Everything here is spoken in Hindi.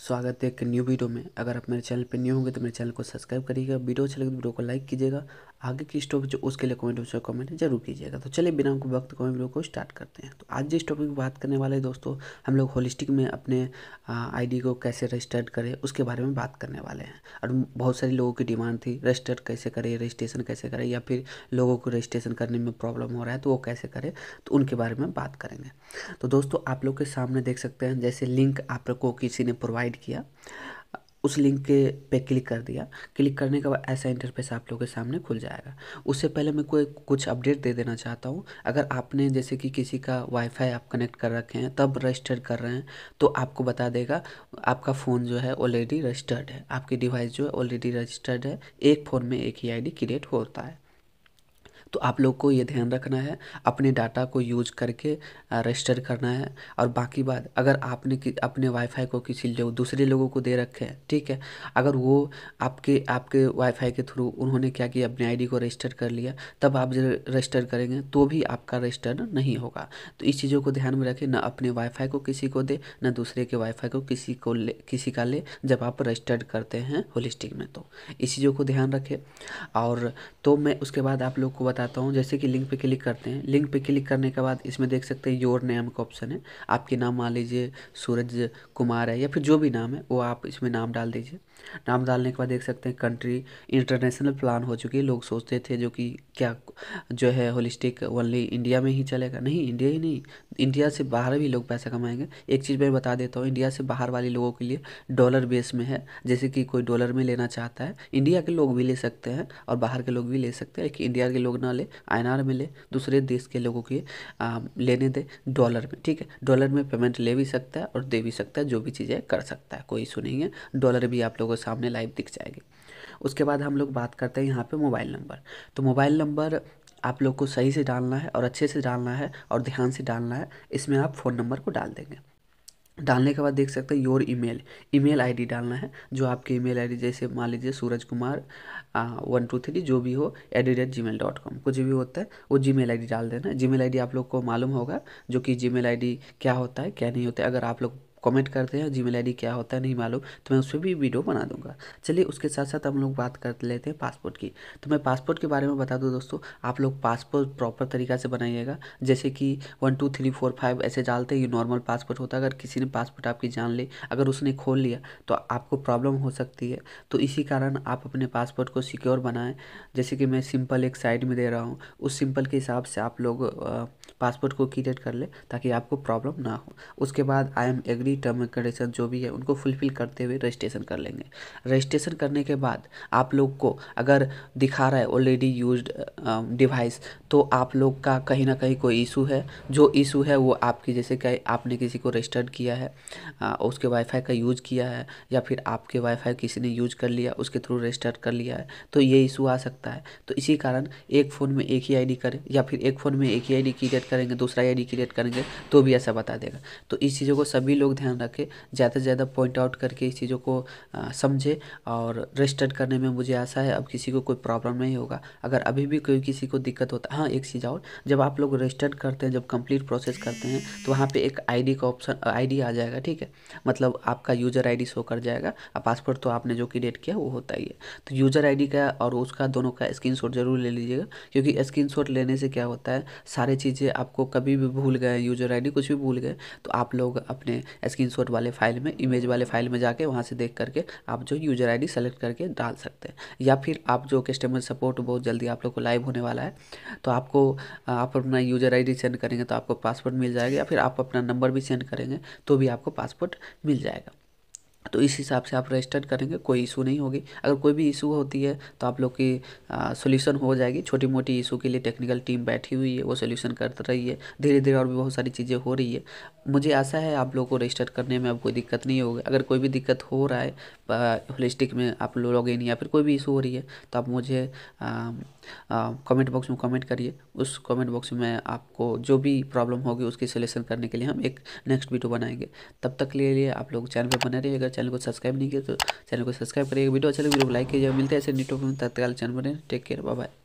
स्वागत है एक न्यू वीडियो में अगर आप मेरे चैनल पर न्यू होंगे तो मेरे चैनल को सब्सक्राइब करिएगा वीडियो अच्छा लगे तो वीडियो को लाइक कीजिएगा आगे की स्टॉप जो उसके लिए कमेंट उसका कमेंट जरूर कीजिएगा तो चलिए बिना वक्त को वीडियो को स्टार्ट करते हैं तो आज जिस टॉपिक की बात करने वाले दोस्तों हम लोग होलिस्टिक में अपने आईडी को कैसे रजिस्टर्ड करें उसके बारे में बात करने वाले हैं और बहुत सारे लोगों की डिमांड थी रजिस्टर कैसे करें रजिस्ट्रेशन कैसे करें या फिर लोगों को रजिस्ट्रेशन करने में प्रॉब्लम हो रहा है तो वो कैसे करें तो उनके बारे में बात करेंगे तो दोस्तों आप लोग के सामने देख सकते हैं जैसे लिंक आप लोग को किसी ने प्रोवाइड किया उस लिंक के पे क्लिक कर दिया क्लिक करने के बाद ऐसा इंटरफेस आप लोगों के सामने खुल जाएगा उससे पहले मैं कोई कुछ अपडेट दे देना चाहता हूँ अगर आपने जैसे कि किसी का वाईफाई आप कनेक्ट कर रखे हैं तब रजिस्टर्ड कर रहे हैं तो आपको बता देगा आपका फ़ोन जो है ऑलरेडी रजिस्टर्ड है आपकी डिवाइस जो है ऑलरेडी रजिस्टर्ड है एक फ़ोन में एक ही आई क्रिएट होता है तो आप लोग को ये ध्यान रखना है अपने डाटा को यूज करके रजिस्टर करना है और बाकी बात अगर आपने कि अपने वाईफाई को किसी लोग दूसरे लोगों को दे रखे हैं ठीक है अगर वो आपके आपके वाईफाई के थ्रू उन्होंने क्या किया अपने आईडी को रजिस्टर कर लिया तब आप रजिस्टर करेंगे तो भी आपका रजिस्टर नहीं होगा तो इस चीज़ों को ध्यान में रखें ना अपने वाईफाई को किसी को दे ना दूसरे के वाईफाई को किसी को ले किसी का ले जब आप रजिस्टर्ड करते हैं होलिस्टिक में तो इस चीज़ों को ध्यान रखें और तो मैं उसके बाद आप लोग को बता बताता हूँ जैसे कि लिंक पे क्लिक करते हैं लिंक पे क्लिक करने के बाद इसमें देख सकते हैं योर नेम का ऑप्शन है आपके नाम मान लीजिए सूरज कुमार है या फिर जो भी नाम है वो आप इसमें नाम डाल दीजिए नाम डालने के बाद देख सकते हैं कंट्री इंटरनेशनल प्लान हो चुकी है लोग सोचते थे जो कि क्या जो है होलिस्टिक ओनली इंडिया में ही चलेगा नहीं इंडिया ही नहीं इंडिया से बाहर भी लोग पैसा कमाएंगे एक चीज़ मैं बता देता हूँ इंडिया से बाहर वाले लोगों के लिए डॉलर बेस में है जैसे कि कोई डॉलर में लेना चाहता है इंडिया के लोग भी ले सकते हैं और बाहर के लोग भी ले सकते हैं लेकिन इंडिया के लोग ना ना ले आई में ले दूसरे देश के लोगों के आ, लेने दे डॉलर में ठीक है डॉलर में पेमेंट ले भी सकता है और दे भी सकता है जो भी चीज़ें कर सकता है कोई इशू नहीं है डॉलर भी आप लोगों के सामने लाइव दिख जाएगी उसके बाद हम लोग बात करते हैं यहाँ पे मोबाइल नंबर तो मोबाइल नंबर आप लोग को सही से डालना है और अच्छे से डालना है और ध्यान से डालना है इसमें आप फ़ोन नंबर को डाल देंगे डालने के बाद देख सकते हैं योर ईमेल ईमेल आईडी डालना है जो आपके ईमेल आईडी जैसे मान लीजिए Suraj Kumar one two three जो भी हो at the rate Gmail dot com कुछ भी होता है वो जी मेल आई डाल देना जी मेल आप लोग को मालूम होगा जो कि जी मेल क्या होता है क्या नहीं होता है अगर आप लोग कमेंट करते हैं जी मेल आई क्या होता है नहीं मालूम तो मैं उस पर भी वीडियो बना दूंगा चलिए उसके साथ साथ हम लोग बात कर लेते हैं पासपोर्ट की तो मैं पासपोर्ट के बारे में बता दूँ दोस्तों आप लोग पासपोर्ट प्रॉपर तरीका से बनाइएगा जैसे कि one two three four five ऐसे डालते हैं ये नॉर्मल पासपोर्ट होता है अगर किसी ने पासपोर्ट आपकी जान ली अगर उसने खोल लिया तो आपको प्रॉब्लम हो सकती है तो इसी कारण आप अपने पासपोर्ट को सिक्योर बनाएं जैसे कि मैं सिंपल एक साइड में दे रहा हूँ उस सिंपल के हिसाब से आप लोग पासपोर्ट को क्रिएट कर ले ताकि आपको प्रॉब्लम ना हो उसके बाद आई एम एग्री भी टर्म एंड कंडीशन जो भी है उनको फुलफिल करते हुए रजिस्ट्रेशन कर लेंगे रजिस्ट्रेशन करने के बाद आप लोग को अगर दिखा रहा है ऑलरेडी यूज डिवाइस तो आप लोग का कहीं ना कहीं कोई इशू है जो इशू है वो आपकी जैसे कि आपने किसी को रजिस्टर्ड किया है आ, उसके वाईफाई का यूज़ किया है या फिर आपके वाईफाई किसी ने यूज कर लिया उसके थ्रू रजिस्टर कर लिया है तो ये इशू आ सकता है तो इसी कारण एक फ़ोन में एक ही आई डी करें या फिर एक फ़ोन में एक ही आई डी क्रिएट करेंगे दूसरा आई डी क्रिएट करेंगे तो भी ऐसा बता देगा तो इस चीज़ों को सभी लोग ध्यान रखे ज़्यादा से ज़्यादा पॉइंट आउट करके इस चीज़ों को समझे और रजिस्टर्ड करने में मुझे आशा है अब किसी को कोई प्रॉब्लम नहीं होगा अगर अभी भी कोई किसी को दिक्कत होता हाँ एक चीज़ और जब आप लोग रजिस्टर्ड करते हैं जब कंप्लीट प्रोसेस करते हैं तो वहाँ पर एक आई का ऑप्शन आई आ जाएगा ठीक है मतलब आपका यूज़र आई शो कर जाएगा और पासपोर्ट तो आपने जो क्रिएट किया वो होता ही है तो यूज़र आई का और उसका दोनों का स्क्रीन ज़रूर ले लीजिएगा क्योंकि स्क्रीन लेने से क्या होता है सारी चीज़ें आपको कभी भी भूल गए यूज़र आई कुछ भी भूल गए तो आप लोग अपने स्क्रीनशॉट वाले फाइल में इमेज वाले फाइल में जाके वहाँ से देख करके आप जो यूजर आईडी सेलेक्ट करके डाल सकते हैं या फिर आप जो कस्टमर सपोर्ट बहुत जल्दी आप लोग को लाइव होने वाला है तो आपको आप अपना यूजर आईडी सेंड करेंगे तो आपको पासपोर्ट मिल जाएगा या फिर आप अपना नंबर भी सेंड करेंगे तो भी आपको पासपोर्ट मिल जाएगा तो इस हिसाब से आप रजिस्टर करेंगे कोई इशू नहीं होगी अगर कोई भी इशू होती है तो आप लोग की सोल्यूशन हो जाएगी छोटी मोटी इशू के लिए टेक्निकल टीम बैठी हुई है वो सोल्यूशन कर रही है धीरे धीरे और भी बहुत सारी चीज़ें हो रही है मुझे आशा है आप लोगों को रजिस्टर करने में अब कोई दिक्कत नहीं होगी अगर कोई भी दिक्कत हो रहा है होलिस्टिक में आप लोग लॉग इन या फिर कोई भी इशू हो रही है तो आप मुझे कमेंट बॉक्स में कमेंट करिए उस कमेंट बॉक्स में आपको जो भी प्रॉब्लम होगी उसकी सोल्यूशन करने के लिए हम एक नेक्स्ट वीडियो बनाएंगे तब तक के लिए आप लोग चैनल पर बने रहिएगा चैनल को सब्सक्राइब नहीं किया तो चैनल को सब्सक्राइब करिएगा वीडियो अच्छा लगे तो वीडियो को लाइक कीजिए मिलते हैं ऐसे नीटो में तत्काल चैनल बने टेक केयर बाय